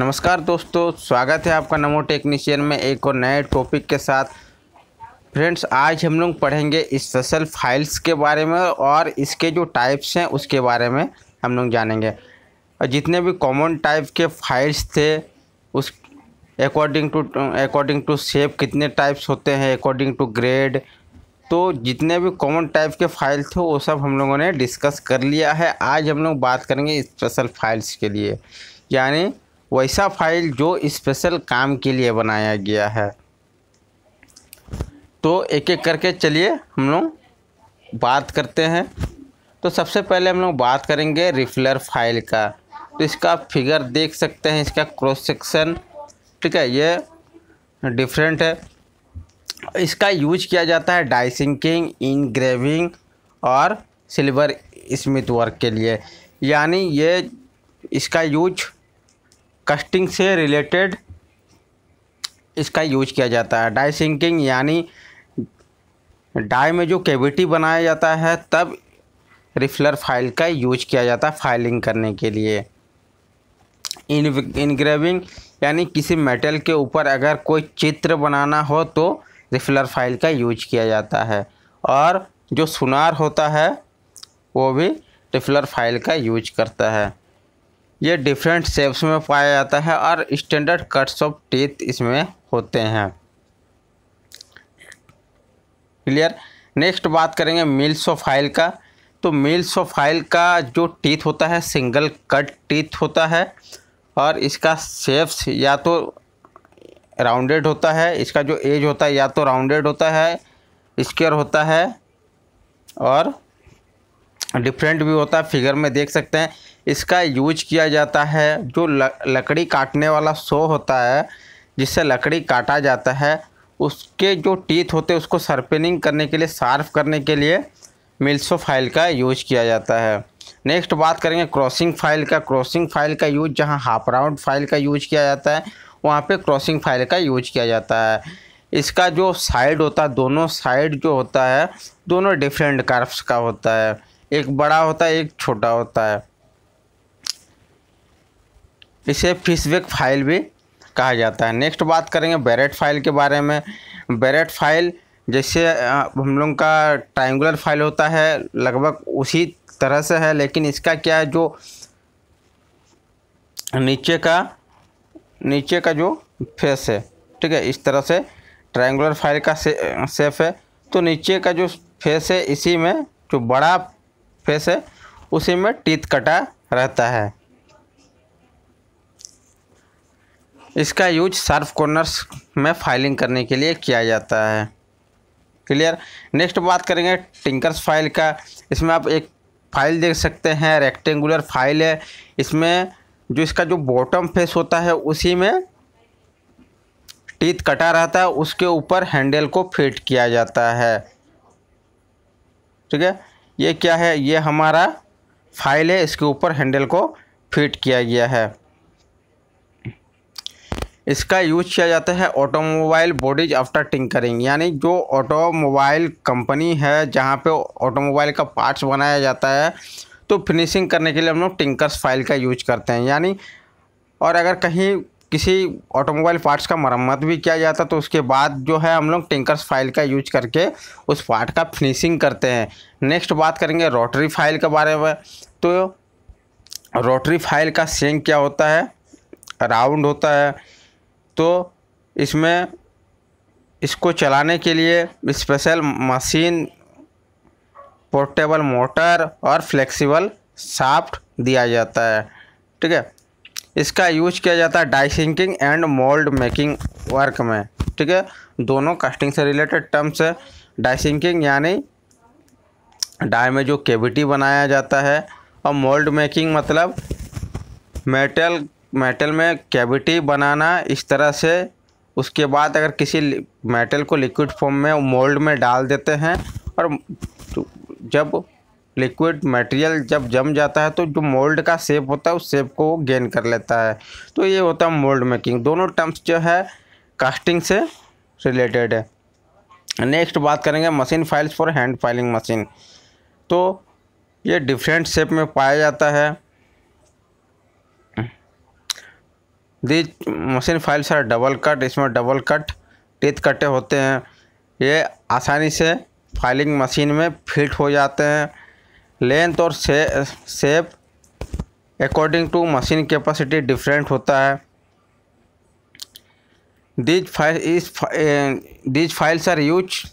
नमस्कार दोस्तों स्वागत है आपका नमो टेक्नीशियन में एक और नए टॉपिक के साथ फ्रेंड्स आज हम लोग पढ़ेंगे स्पेशल फाइल्स के बारे में और इसके जो टाइप्स हैं उसके बारे में हम लोग जानेंगे और जितने भी कॉमन टाइप के फाइल्स थे उस according to according to shape कितने टाइप्स होते हैं अकॉर्डिंग टू ग्रेड तो जितने भी कॉमन टाइप के फाइल थे वो सब हम लोगों ने डिस्कस कर लिया है आज हम लोग बात करेंगे स्पेशल फाइल्स के लिए यानी वैसा फाइल जो स्पेशल काम के लिए बनाया गया है तो एक एक करके चलिए हम लोग बात करते हैं तो सबसे पहले हम लोग बात करेंगे रिफिलर फाइल का तो इसका फिगर देख सकते हैं इसका क्रॉस सेक्शन ठीक है ये डिफरेंट है इसका यूज किया जाता है डाइसिंकिंग इनग्रेविंग और सिल्वर स्मिथ वर्क के लिए यानी ये इसका यूज कस्टिंग से रिलेटेड इसका यूज किया जाता है डाई सिंकिंग यानी डाई में जो कैविटी बनाया जाता है तब रिफलर फाइल का यूज किया जाता है फाइलिंग करने के लिए इन इनग्रेविंग यानी किसी मेटल के ऊपर अगर कोई चित्र बनाना हो तो रिफलर फाइल का यूज किया जाता है और जो सुनार होता है वो भी रिफलर फाइल का यूज करता है ये डिफरेंट शेप्स में पाया जाता है और स्टैंडर्ड कट्स ऑफ टीथ इसमें होते हैं क्लियर नेक्स्ट बात करेंगे मिल्स ऑफ हाइल का तो मिल्स ऑफ हाइल का जो टीथ होता है सिंगल कट टीथ होता है और इसका शेप्स या तो राउंडेड होता है इसका जो एज होता है या तो राउंडेड होता है स्केयर होता है और डिफरेंट भी होता है फिगर में देख सकते हैं इसका यूज किया जाता है जो लकड़ी काटने वाला सो होता है जिससे लकड़ी काटा जाता है उसके जो टीथ होते हैं उसको सर्पनिंग करने के लिए सार्फ करने के लिए मिल्सो फाइल का यूज किया जाता है नेक्स्ट बात करेंगे क्रॉसिंग फाइल का क्रॉसिंग फाइल का यूज जहाँ हाफ राउंड फाइल का यूज किया जाता है वहाँ पे क्रॉसिंग फाइल का यूज किया जाता है इसका जो साइड होता है दोनों साइड जो होता है दोनों डिफरेंट कर्व्स का होता है एक बड़ा होता है एक छोटा होता है इसे फिशबेक फाइल भी कहा जाता है नेक्स्ट बात करेंगे बैरेट फाइल के बारे में बैरेट फाइल जैसे हम लोग का ट्राइंगर फाइल होता है लगभग उसी तरह से है लेकिन इसका क्या है जो नीचे का नीचे का जो फेस है ठीक है इस तरह से ट्राइंगर फाइल का से, सेफ है तो नीचे का जो फेस है इसी में जो बड़ा फेस है उसी में टीथ कटा रहता है इसका यूज सर्फ कॉर्नर्स में फाइलिंग करने के लिए किया जाता है क्लियर नेक्स्ट बात करेंगे टिंकर्स फाइल का इसमें आप एक फाइल देख सकते हैं रेक्टेंगुलर फाइल है इसमें जो इसका जो बॉटम फेस होता है उसी में टीथ कटा रहता है उसके ऊपर हैंडल को फिट किया जाता है ठीक है ये क्या है ये हमारा फाइल है इसके ऊपर हैंडल को फिट किया गया है इसका यूज किया जाता है ऑटोमोबाइल बॉडीज आफ्टर टिंकरिंग यानी जो ऑटोमोबाइल कंपनी है जहाँ पे ऑटोमोबाइल का पार्ट्स बनाया जाता है तो फिनिशिंग करने के लिए हम लोग टिंकर्स फाइल का यूज करते हैं यानी और अगर कहीं किसी ऑटोमोबाइल पार्ट्स का मरम्मत भी किया जाता तो उसके बाद जो है हम लोग टिंकर्स फाइल का यूज करके उस पार्ट का फिनिशिंग करते हैं नेक्स्ट बात करेंगे रोटरी फाइल के बारे में तो रोटरी फाइल का सेंग क्या होता है राउंड होता है तो इसमें इसको चलाने के लिए स्पेशल मशीन पोर्टेबल मोटर और फ्लेक्सिबल साफ्ट दिया जाता है ठीक है इसका यूज किया जाता है sinking and mould making work में ठीक है दोनों कास्टिंग से रिलेटेड टर्म्स है सिंकिंग यानी डाई में जो केविटी बनाया जाता है और मोल्ड मेकिंग मतलब मेटल मेटल में कैविटी बनाना इस तरह से उसके बाद अगर किसी मेटल को लिक्विड फॉर्म में मोल्ड में डाल देते हैं और जब लिक्विड मटेरियल जब जम जाता है तो जो मोल्ड का शेप होता है उस शेप को गेन कर लेता है तो ये होता है मोल्ड मेकिंग दोनों टर्म्स जो है कास्टिंग से रिलेटेड है नेक्स्ट बात करेंगे machine files for hand filing machine तो ये डिफरेंट शेप में पाया जाता है दी मशीन फाइल्स है डबल कट इसमें डबल कट टीथ कटे होते हैं ये आसानी से फाइलिंग मशीन में फिट हो जाते हैं लेंथ और shape according to machine capacity different होता है these फाइल इस these फाइल्स आर यूज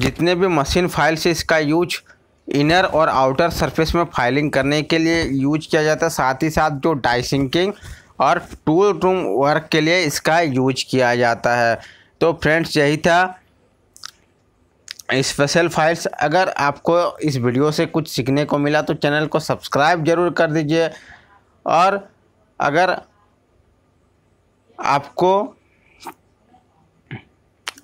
जितने भी मशीन फाइल्स है इसका यूज इनर और आउटर सरफेस में फाइलिंग करने के लिए यूज किया जाता है साथ ही साथ जो डाइसिंकिंग और टूल रूम वर्क के लिए इसका यूज किया जाता है तो फ्रेंड्स यही था स्पेशल फाइल्स अगर आपको इस वीडियो से कुछ सीखने को मिला तो चैनल को सब्सक्राइब ज़रूर कर दीजिए और अगर आपको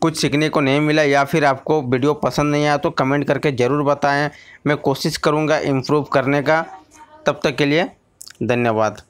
कुछ सीखने को नहीं मिला या फिर आपको वीडियो पसंद नहीं आया तो कमेंट करके ज़रूर बताएं मैं कोशिश करूँगा इम्प्रूव करने का तब तक के लिए धन्यवाद